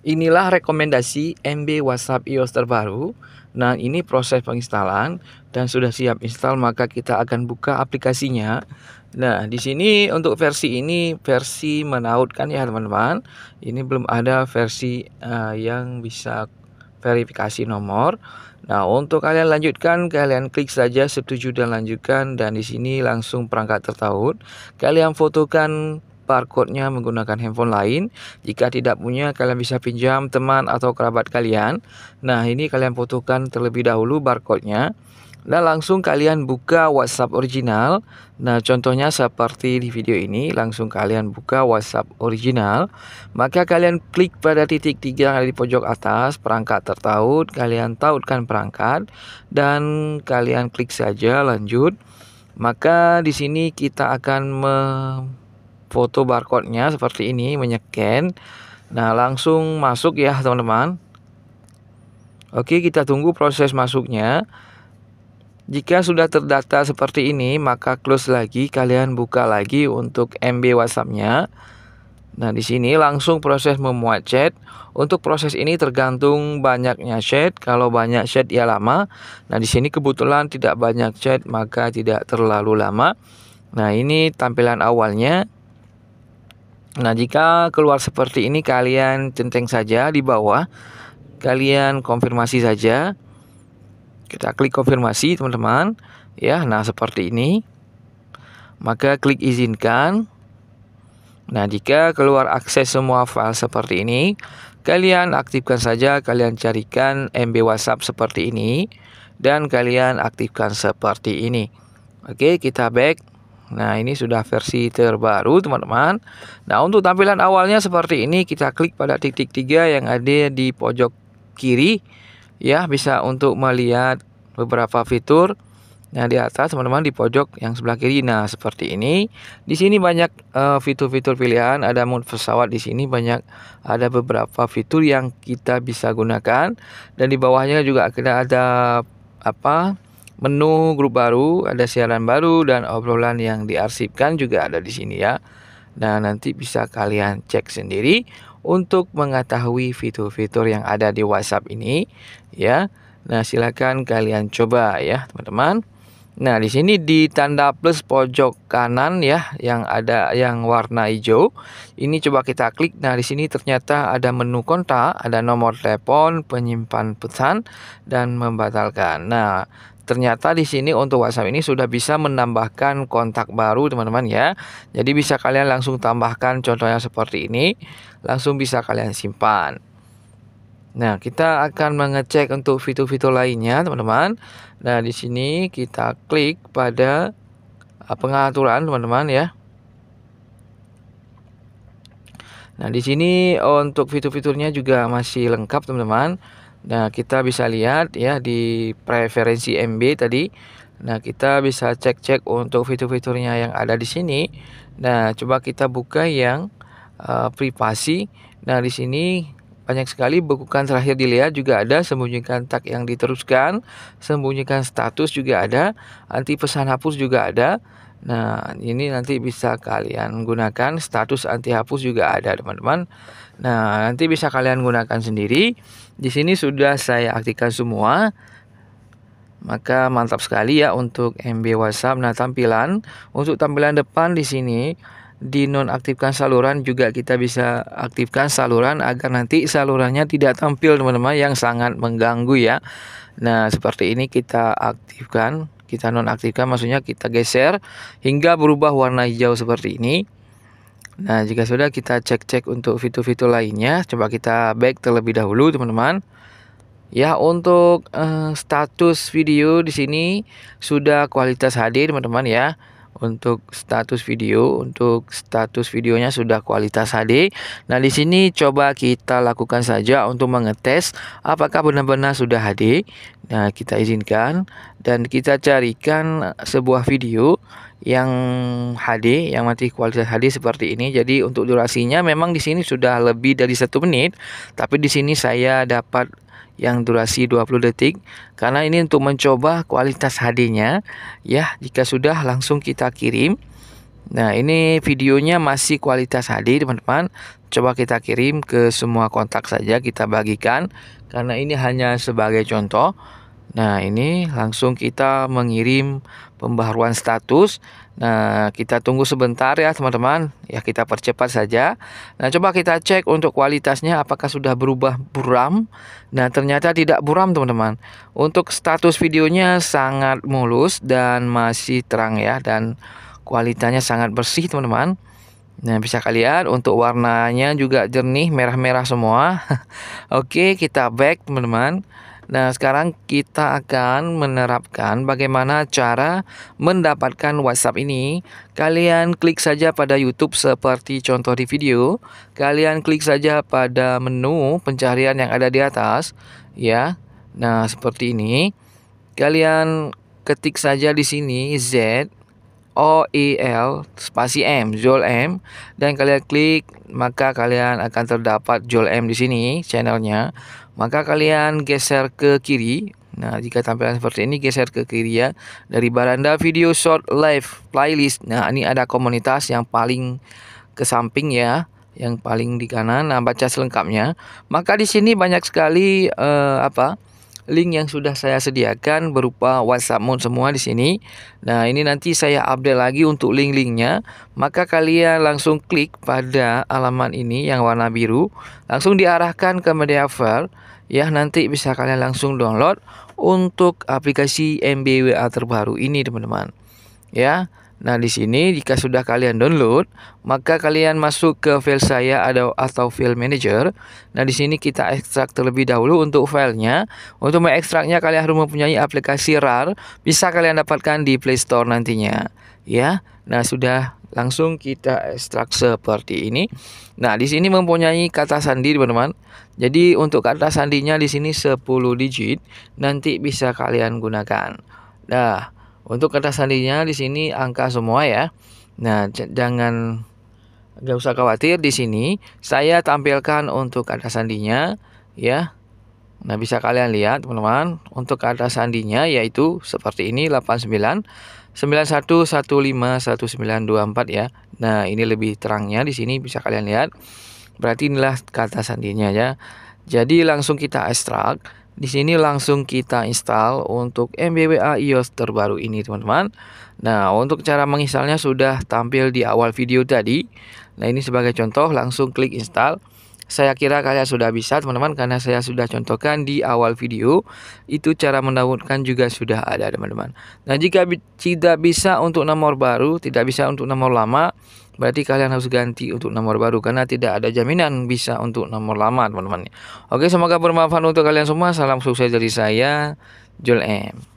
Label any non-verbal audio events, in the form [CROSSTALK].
Inilah rekomendasi MB WhatsApp iOS terbaru. Nah, ini proses penginstalan dan sudah siap install maka kita akan buka aplikasinya. Nah, di sini untuk versi ini versi menautkan ya teman-teman. Ini belum ada versi uh, yang bisa verifikasi nomor. Nah, untuk kalian lanjutkan, kalian klik saja setuju dan lanjutkan dan di sini langsung perangkat tertaut. Kalian fotokan barcode-nya menggunakan handphone lain. Jika tidak punya, kalian bisa pinjam teman atau kerabat kalian. Nah, ini kalian fotokan terlebih dahulu barcode-nya. Nah, langsung kalian buka WhatsApp original. Nah, contohnya seperti di video ini, langsung kalian buka WhatsApp original. Maka kalian klik pada titik tiga yang ada di pojok atas, perangkat tertaut, kalian tautkan perangkat dan kalian klik saja lanjut. Maka di sini kita akan foto barcode-nya seperti ini, menyeken. Nah, langsung masuk ya, teman-teman. Oke, kita tunggu proses masuknya. Jika sudah terdata seperti ini, maka close lagi, kalian buka lagi untuk MB WhatsApp-nya. Nah, di sini langsung proses memuat chat. Untuk proses ini tergantung banyaknya chat. Kalau banyak chat ya lama. Nah, di sini kebetulan tidak banyak chat, maka tidak terlalu lama. Nah, ini tampilan awalnya. Nah, jika keluar seperti ini kalian centeng saja di bawah. Kalian konfirmasi saja. Kita klik konfirmasi, teman-teman. Ya, nah seperti ini. Maka klik izinkan. Nah, jika keluar akses semua file seperti ini, kalian aktifkan saja, kalian carikan MB WhatsApp seperti ini dan kalian aktifkan seperti ini. Oke, kita back. Nah ini sudah versi terbaru teman-teman Nah untuk tampilan awalnya seperti ini Kita klik pada titik tiga yang ada di pojok kiri Ya bisa untuk melihat beberapa fitur Nah di atas teman-teman di pojok yang sebelah kiri Nah seperti ini Di sini banyak eh, fitur-fitur uh, pilihan Ada mode pesawat di sini banyak Ada beberapa fitur yang kita bisa gunakan Dan di bawahnya juga ada apa menu grup baru, ada siaran baru dan obrolan yang diarsipkan juga ada di sini ya. Dan nah, nanti bisa kalian cek sendiri untuk mengetahui fitur-fitur yang ada di WhatsApp ini ya. Nah, silakan kalian coba ya, teman-teman. Nah, di sini di tanda plus pojok kanan ya yang ada yang warna hijau. Ini coba kita klik. Nah, di sini ternyata ada menu kontak, ada nomor telepon, penyimpan pesan dan membatalkan. Nah, Ternyata di sini untuk WhatsApp ini sudah bisa menambahkan kontak baru teman-teman ya. Jadi bisa kalian langsung tambahkan contohnya seperti ini, langsung bisa kalian simpan. Nah, kita akan mengecek untuk fitur-fitur lainnya, teman-teman. Nah, di sini kita klik pada ah, pengaturan, teman-teman ya. Nah, di sini untuk fitur-fiturnya juga masih lengkap, teman-teman. Nah, kita bisa lihat ya di preferensi MB tadi. Nah, kita bisa cek-cek untuk fitur-fiturnya yang ada di sini. Nah, coba kita buka yang uh, privasi. Nah, di sini banyak sekali bekukan terakhir dilihat juga ada sembunyikan tag yang diteruskan, sembunyikan status juga ada, anti pesan hapus juga ada. Nah, ini nanti bisa kalian gunakan status anti hapus juga ada, teman-teman. Nah, nanti bisa kalian gunakan sendiri. Di sini sudah saya aktifkan semua. Maka mantap sekali ya untuk MB WhatsApp. Nah, tampilan untuk tampilan depan di sini dinonaktifkan saluran juga kita bisa aktifkan saluran agar nanti salurannya tidak tampil teman-teman yang sangat mengganggu ya. Nah, seperti ini kita aktifkan kita nonaktifkan maksudnya kita geser hingga berubah warna hijau seperti ini nah jika sudah kita cek-cek untuk fitur-fitur lainnya coba kita back terlebih dahulu teman-teman Ya, untuk uh, status video di sini sudah kualitas hadir, teman-teman ya untuk status video. Untuk status videonya sudah kualitas HD. Nah, di sini coba kita lakukan saja untuk mengetes apakah benar-benar sudah HD. Nah, kita izinkan dan kita carikan sebuah video yang HD yang mati kualitas HD seperti ini. Jadi untuk durasinya memang di sini sudah lebih dari satu menit, tapi di sini saya dapat yang durasi 20 detik karena ini untuk mencoba kualitas HD-nya ya. Jika sudah langsung kita kirim. Nah, ini videonya masih kualitas HD, teman-teman. Coba kita kirim ke semua kontak saja kita bagikan karena ini hanya sebagai contoh. Nah, ini langsung kita mengirim pembaharuan status. Nah, kita tunggu sebentar ya, teman-teman. Ya, kita percepat saja. Nah, coba kita cek untuk kualitasnya apakah sudah berubah buram. Nah, ternyata tidak buram, teman-teman. Untuk status videonya sangat mulus dan masih terang ya dan kualitasnya sangat bersih, teman-teman. Nah, bisa kalian untuk warnanya juga jernih merah-merah semua. [LAUGHS] Oke, kita back, teman-teman. Nah, sekarang kita akan menerapkan bagaimana cara mendapatkan WhatsApp ini. Kalian klik saja pada YouTube seperti contoh di video. Kalian klik saja pada menu pencarian yang ada di atas, ya. Nah, seperti ini. Kalian ketik saja di sini Z O E L spasi M, Joel M dan kalian klik maka kalian akan terdapat Joel M di sini channelnya. Maka kalian geser ke kiri. Nah, jika tampilan seperti ini geser ke kiri ya dari baranda video short live playlist. Nah, ini ada komunitas yang paling ke samping ya yang paling di kanan. Nah, baca selengkapnya. Maka di sini banyak sekali uh, apa? link yang sudah saya sediakan berupa WhatsApp mode semua di sini. Nah, ini nanti saya update lagi untuk link-linknya. Maka kalian langsung klik pada alaman ini yang warna biru, langsung diarahkan ke media file. Ya, nanti bisa kalian langsung download untuk aplikasi MBWA terbaru ini, teman-teman. Ya, Nah, di sini jika sudah kalian download, maka kalian masuk ke file saya ada atau file manager. Nah, di sini kita ekstrak terlebih dahulu untuk filenya. Untuk mengekstraknya kalian harus mempunyai aplikasi RAR, bisa kalian dapatkan di Play Store nantinya. Ya. Nah, sudah langsung kita ekstrak seperti ini. Nah, di sini mempunyai kata sandi, teman-teman. Jadi, untuk kata sandinya di sini 10 digit, nanti bisa kalian gunakan. Nah, untuk kata sandinya di sini angka semua ya. Nah, jangan nggak usah khawatir di sini saya tampilkan untuk kata sandinya ya. Nah, bisa kalian lihat teman-teman untuk kata sandinya yaitu seperti ini 89 91151924 ya. Nah, ini lebih terangnya di sini bisa kalian lihat. Berarti inilah kata sandinya ya. Jadi langsung kita ekstrak. Di sini langsung kita install untuk MBWA iOS terbaru ini teman-teman. Nah untuk cara menginstalnya sudah tampil di awal video tadi. Nah ini sebagai contoh langsung klik install. Saya kira kalian sudah bisa teman-teman karena saya sudah contohkan di awal video. Itu cara mendownloadkan juga sudah ada teman-teman. Nah jika tidak bisa untuk nomor baru, tidak bisa untuk nomor lama, berarti kalian harus ganti untuk nomor baru karena tidak ada jaminan bisa untuk nomor lama teman-teman. Oke semoga bermanfaat untuk kalian semua. Salam sukses dari saya, Joel M.